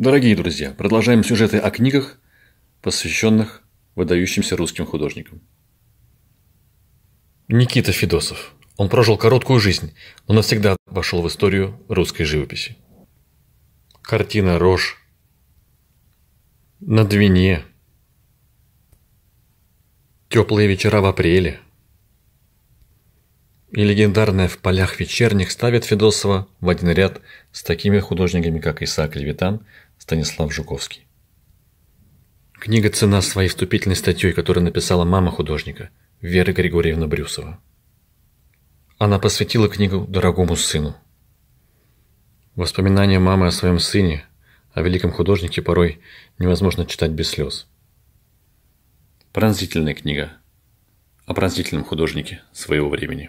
Дорогие друзья, продолжаем сюжеты о книгах, посвященных выдающимся русским художникам. Никита Федосов. Он прожил короткую жизнь, но навсегда вошел в историю русской живописи. Картина "Рож" «На Двине», «Теплые вечера в апреле», и легендарная в полях вечерних ставит Федосова в один ряд с такими художниками, как Исаак Левитан, Станислав Жуковский. Книга цена своей вступительной статьей, которую написала мама художника, Вера Григорьевна Брюсова. Она посвятила книгу дорогому сыну. Воспоминания мамы о своем сыне, о великом художнике порой невозможно читать без слез. Пронзительная книга о пронзительном художнике своего времени.